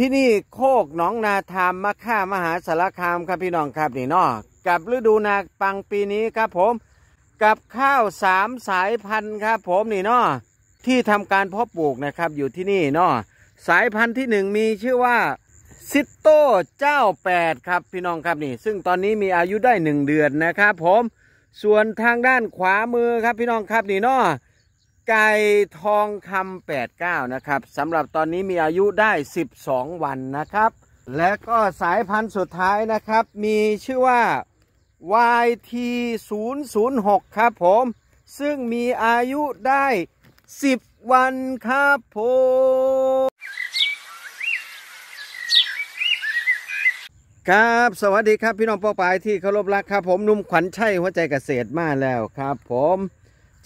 ที่นี่โคกหนองนาธรรมมะค่ามหาสารคามครับพี่น้องครับนี่เนาะกับฤดูนาปังปีนี้ครับผม กับข้าวสามสายพันธุ์ครับ ผมนี่เนาะที่ทำการเพาะปลูกนะครับอยู่ที่นี่เนาะสายพันธุ์ที่หนึ่งมีชื่อว่าซิตโต้เจ้าแปดครับพี่น้องครับนี่ซึ่งตอนนี้มีอายุได้หนึ่งเดือนนะครับ ผม ส่วนทางด้านขวามือครับพี่น้องครับนี่เนาะไก่ทองคำแปดเก้านะครับสำหรับตอนนี้มีอายุได้ 12 วันนะครับ และก็สายพันธุ์สุดท้ายนะครับ มีชื่อว่า YT 0 0 6ครับผม ซึ่งมีอายุได้ 10 วันครับผมครับ สวัสดีครับพี่น้องปอปายที่เคารพรักครับผมนุ่มขวัญชัยหัวใจเกษตรมาแล้วครับผม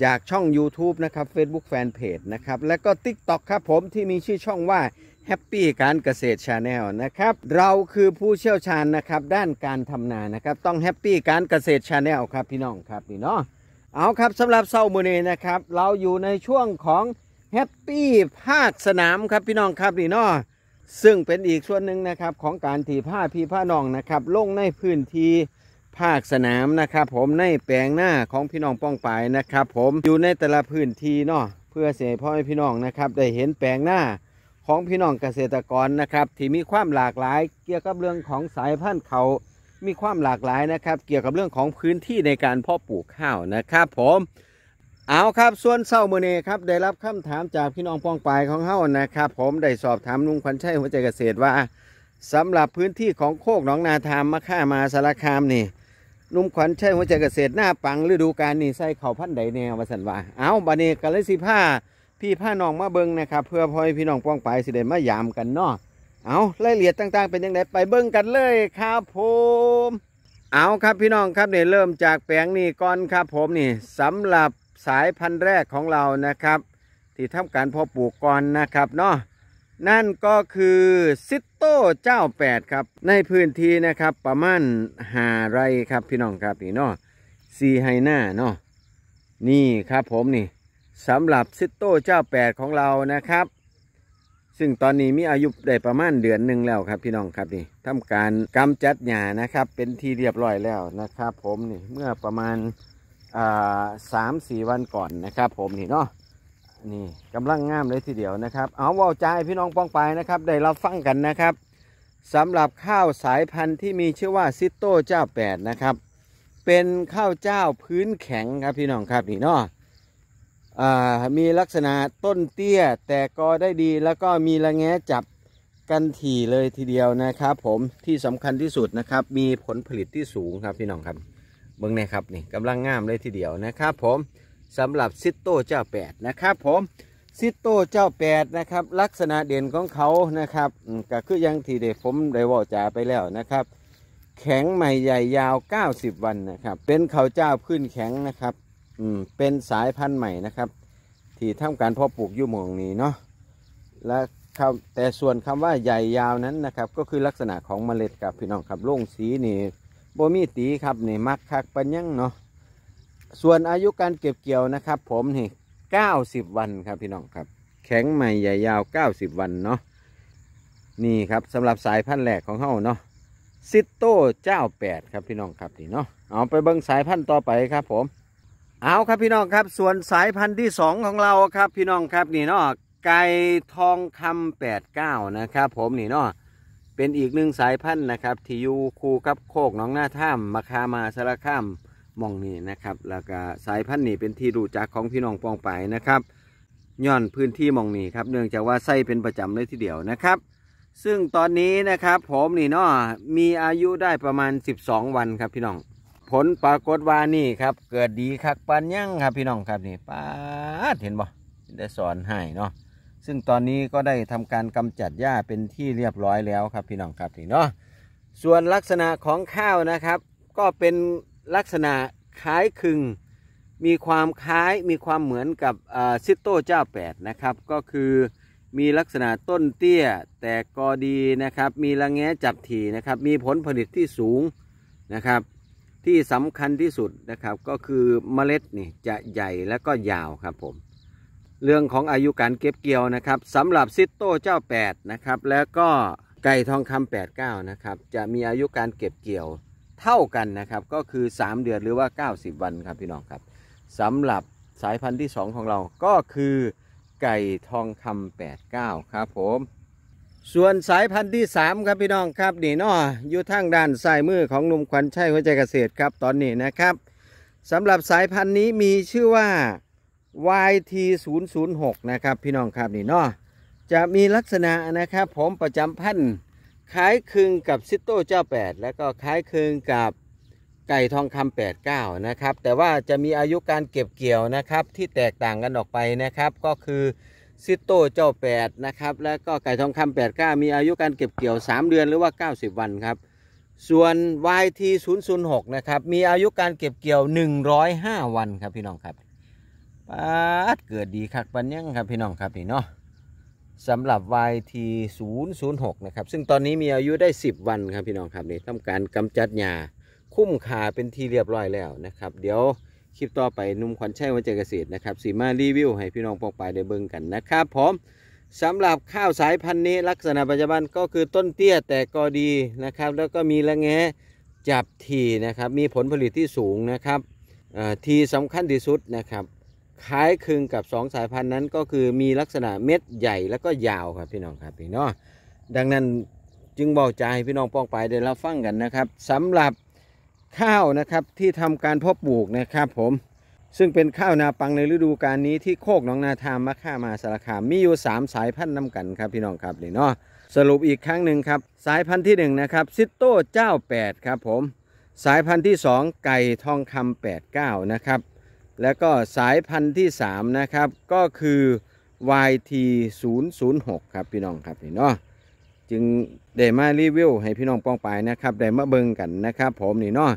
จากช่อง YouTube นะครับ Facebook Fanpage นะครับและก็ TikTok ครับผมที่มีชื่อช่องว่า Happy การเกษตรชาแนลนะครับเราคือผู้เชี่ยวชาญนะครับด้านการทำนานะครับ ต้อง Happy การเกษตรชาแนลครับพี่น้องครับพี่เนาะเอาครับสำหรับเศร้ามือนีนะครับเราอยู่ในช่วงของแฮปปี้ภาคสนามครับพี่น้องครับนี่เนาะซึ่งเป็นอีกส่วนหนึ่งนะครับของการถีผ้าพี่ผ้าน้องนะครับลงในพื้นที่ภาคสนามนะครับผมในแปลงหน้าของพี่น้องป้องปายนะครับ ผมอยู่ในแต่ละพื้นที่เนาะเพื่อเสียพ่อให้พี่น้องนะครับได้เห็นแปลงหน้าของพี่น้องเกษตรกรนะครับ ที่มีความหลากหลายเกี่ยวกับเรื่องของสายพันธุ์เขามีความหลากหลายนะครับ เกี่ยวกับเรื่องของพื้นที่ในการเพาะปลูกข้าวนะครับ ผมเอาครับส่วนเศร้าเมือเนครับได้รับคำถามจากพี่น้องป้องปายของเฮานะครับ ผมได้สอบถามลุงขวัญชัยหัวใจเกษตรว่า สำหรับพื้นที่ของโคกหนองนาทามมะข่ามาสารคามนี่นุ่มขวัญใช่หัวใจเกษตรหน้าปังฤดูกาลนี่ใส่เข่าพันใดแนววัสันวาเอาบาเนกันเลยสิผ้าพี่ผ้าน้องมาเบิ้งนะครับ เพื่อพ่อพี่น้องป้องไปสิเดนมายามกันเนาะเอาไยล่เอียดต่าง ๆ เป็นยังไงไปเบิ้งกันเลยครับผม เอาครับพี่น้องครับเนี่ยเริ่มจากแปลงนี่ก่อนครับ ผมนี่สำหรับสายพันธุ์แรกของเรานะครับ ที่ทำการพอปลูกก่อนนะครับเนาะนั่นก็คือซิตโต้เจ้าแปดครับ ในพื้นที่นะครับ ประมาณหาไรครับพี่น้องครับพี่นนองซีไฮน่าเนาะนี่ครับ ผมนี่สำหรับซิตโต้เจ้าแปดของเรานะครับ ซึ่งตอนนี้มีอายุได้ประมาณเดือนหนึ่งแล้วครับ พี่น้องครับนี่ทำการกำจัดหญ้านะครับ เป็นที่เรียบร้อยแล้วนะครับ ผมนี่เมื่อประมาณสามสี่วันก่อนนะครับ ผมนี่เนาะนี่กำลังงามเลยทีเดียวนะครับ เอาว่าใจพี่น้องป้องไปนะครับได้รับฟังกันนะครับสำหรับข้าวสายพันธุ์ที่มีชื่อว่าซิโต้เจ้าแปดนะครับเป็นข้าวเจ้าพื้นแข็งครับพี่น้องครับนี่เนาะมีลักษณะต้นเตี้ยแต่ก็ได้ดีแล้วก็มีระแงะจับกันถี่เลยทีเดียวนะครับ ผมที่สำคัญที่สุดนะครับมีผลผลิตที่สูงครับพี่น้องครับเบื้องในครับนี่กำลังงามเลยทีเดียวนะครับ ผมสำหรับซิตโต้เจ้าแปดนะครับผมซิตโต้เจ้าแปดนะครับลักษณะเด่นของเขานะครับ ก็คือยังที่เด็กผมได้ว่าจ่าไปแล้วนะครับ แข็งใหม่ใหญ่ยาว 90 วันนะครับ เป็นเขาเจ้าพื้นแข็งนะครับอืมเป็นสายพันธุ์ใหม่นะครับ ที่ทำการพ่อปลูกยุ่มองนี้เนาะและครับแต่ส่วนคำว่าใหญ่ยาวนั้นนะครับ ก็คือลักษณะของเมล็ดครับพี่น้องครับโล่งสีนี่โบมีตีครับนี่มักคักปัญญังเนาะส่วนอายุการเก็บเกี่ยวนะครับ ผมนี่เก้าสิบวันครับพี่น้องครับ แข็งใหม่ใหญ่ยาวเก้าสิบวันเนาะนี่ครับสำหรับสายพันธุ์แรกของเขาเนาะซิตโต้เจ้าแปดครับพี่น้องครับนี่เนาะเอาไปเบิ้งสายพันธุ์ต่อไปครับ ผม เอาครับพี่น้องครับ ส่วนสายพันธุ์ที่สองของเราครับ พี่น้องครับนี่เนาะไก่ทองคำแปดเก้านะครับผมนี่เนาะเป็นอีกหนึ่งสายพันธุ์นะครับ ที่อยู่คู่กับโคกน้องหน้าถ้ำมาคามาสารคามมองนี่นะครับแล้วก็สายพันธุ์นี่เป็นที่รู้จักของพี่น้องปองไปนะครับย่อนพื้นที่มองนี่ครับ เนื่องจากว่าไส้เป็นประจำเลยทีเดียวนะครับ ซึ่งตอนนี้นะครับผมนี่เนาะมีอายุได้ประมาณ 12 วันครับพี่น้องผลปรากฏว่านี่ครับ เกิดดีคักปันยั่งครับ พี่น้องครับนี่ป้าเห็นบ่ได้สอนให้เนาะซึ่งตอนนี้ก็ได้ทำการกำจัดหญ้าเป็นที่เรียบร้อยแล้วครับ พี่น้องครับนี่เนาะส่วนลักษณะของข้าวนะครับก็เป็นลักษณะคล้ายคลึงมีความคล้ายมีความเหมือนกับซิตโต้เจ้าแปดนะครับก็คือมีลักษณะต้นเตี้ยแต่กอดีนะครับมีระแงจับถี่นะครับมีผลผลิตที่สูงนะครับที่สำคัญที่สุดนะครับก็คือเมล็ดนี่จะใหญ่และก็ยาวครับผมเรื่องของอายุการเก็บเกี่ยวนะครับสำหรับซิตโต้เจ้าแปดนะครับแล้วก็ไก่ทองคำแปดเก้านะครับจะมีอายุการเก็บเกี่ยวเท่ากันนะครับก็คือ3เดือนหรือว่า 90 วันครับพี่น้องครับสำหรับสายพันธุ์ที่ 2 ของเราก็คือไก่ทองคำา89ครับผมส่วนสายพันธุ์ที่ 3 ครับพี่น้องครับนี่นอะอยู่ทางด้านซ้ายมือของนุ่มขวัญชัยหัวใจเกษตรครับตอนนี้นะครับสำหรับสายพันธุ์นี้มีชื่อว่า YT 0 0 6นะครับพี่น้องครับนี่นาะจะมีลักษณะนะครับผมประจำพันธุ์คล้ายคลึงกับซิโต้เจ้า 8 แล้วก็คล้ายคลึงกับไก่ทองคำ8 9นะครับแต่ว่าจะมีอายุการเก็บเกี่ยวนะครับที่แตกต่างกันออกไปนะครับก็คือซิโต้เจ้า8นะครับแล้วก็ไก่ทองคำ8 9 มีอายุการเก็บเกี่ยว 3 เดือนหรือว่า 90 วันครับส่วน YT 0 0 6นะครับมีอายุการเก็บเกี่ยว 105 วันครับพี่น้องครับปัดเกิดดีคักปันยังครับพี่น้องครับนี่เนาะสำหรับ YT 0 0 6 นะครับ ซึ่งตอนนี้มีอายุได้ 10 วันครับพี่น้องครับนี่ทำการกำจัดหญ้าคุ้มค่าเป็นที่เรียบร้อยแล้วนะครับ เดี๋ยวคลิปต่อไปนุ่มขวัญช่ไวันเจเกษตรนะครับสีมารีวิวให้พี่น้องปอไปยได้เบิ่งกันนะครับพร้อมสำหรับข้าวสายพันธุ์นี้ ลักษณะปัจจุบันก็คือต้นเตี้ยแต่กอดีนะครับแล้วก็มีละแงจับทีนะครับ มีผลผลิตที่สูงนะครับทีสำคัญที่สุดนะครับคล้ายคลึงกับ 2 สายพันธุ์นั้นก็คือมีลักษณะเม็ดใหญ่แล้วก็ยาวครับพี่น้องครับพี่น้องดังนั้นจึงเบาใจพี่น้องป้องไปเดี๋ยวเราฟังกันนะครับ สำหรับข้าวนะครับที่ทำการเพาะปลูกนะครับ ผม ซึ่งเป็นข้าวนาปังในฤดูกาลนี้ที่โคกหนองนาทามมะค่ามาสารคามมีอยู่ 3 สายพันธุ์นำกันครับพี่น้องครับนี่เนาะสรุปอีกครั้งหนึ่งครับ สายพันธุ์ที่1นะครับซิตโต้เจ้า 8 ครับ ผม สายพันธุ์ที่ 2 ไก่ทองคำ89 นะครับแล้วก็สายพันธุ์ที่ 3 นะครับ ก็คือ YT 0 0 6ครับ พี่น้องครับนี่เนาะจึงได้มารีวิวให้พี่น้องป้องปนะครับได้มาเบิ่งกันนะครับผมนี่เนาะ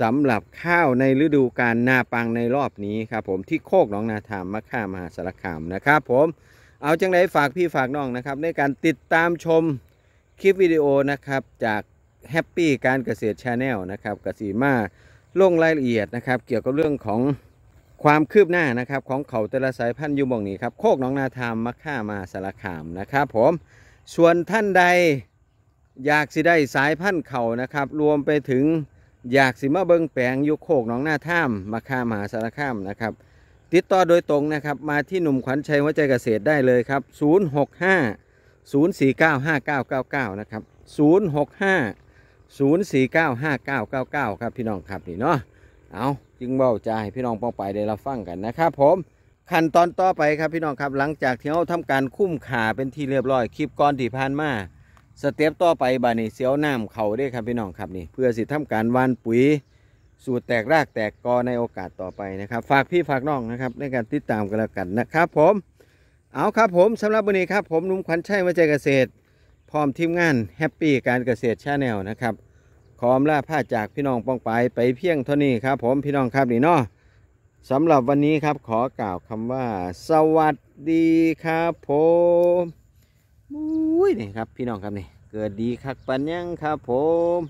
สำหรับข้าวในฤดูการนาปังในรอบนี้ครับผมที่โคกหนองนาธามมะค่ามหาสารคามนะครับผมเอาจังไรฝากพี่ฝากน้องนะครับ ในการติดตามชมคลิปวิดีโอนะครับ จากแฮปปี้การเกษตรชาแนลนะครับกสีมาลงรายละเอียดนะครับเกี่ยวกับเรื่องของความคืบหน้านะครับของเขาแต่ละสายพันธุ์ยูบองนี้ครับโคกน้องนาธามมาฆ่ามาสารขามนะครับผมส่วนท่านใดอยากสิได้สายพันธุ์เขานะครับรวมไปถึงอยากสิมาเบิงแปลงยุโคกน้องนาทามมาฆ่ามหาสารคามนะครับติดต่อโดยตรงนะครับมาที่หนุ่มขวัญชัยวัชใจเกษตรได้เลยครับ 065 049 5999นะครับ065 049 5999ครับพี่น้องครับนี่เนาะเอาจึงเบาใจพี่น้องป้องไปได้รับฟังกันนะครับ ผมขั้นตอนต่อไปครับพี่น้องครับหลังจากที่เราทำการคุ้มขาเป็นที่เรียบร้อยคลิปก่อนที่ผ่านมาสเต็ปต่อไปบานี่เสียวน้ำเขาได้ครับพี่น้องครับนี่เพื่อสิทำการวานปุ๋ย สูตรแตกรากแตกกอในโอกาสต่อไปนะครับฝากพี่ฝากน้องนะครับในการติดตามกันแล้วกันนะครับ ผม เอาครับผมสำหรับวันนี้ครับ ผมนุ่มขวัญชัยวัจเกษตร พร้อมทีมงานแฮปปี้การเกษตรชาแนลนะครับขอมลาผ้าจากพี่น้องป้องไปไปเพียงเท่านี้ครับผมพี่น้องครับนี่เนาะสำหรับวันนี้ครับ ขอกล่าวคำว่า สวัสดีครับผมอุ้ยนี่ครับ พี่น้องครับนี่เกิดดีคักปันยังครับผม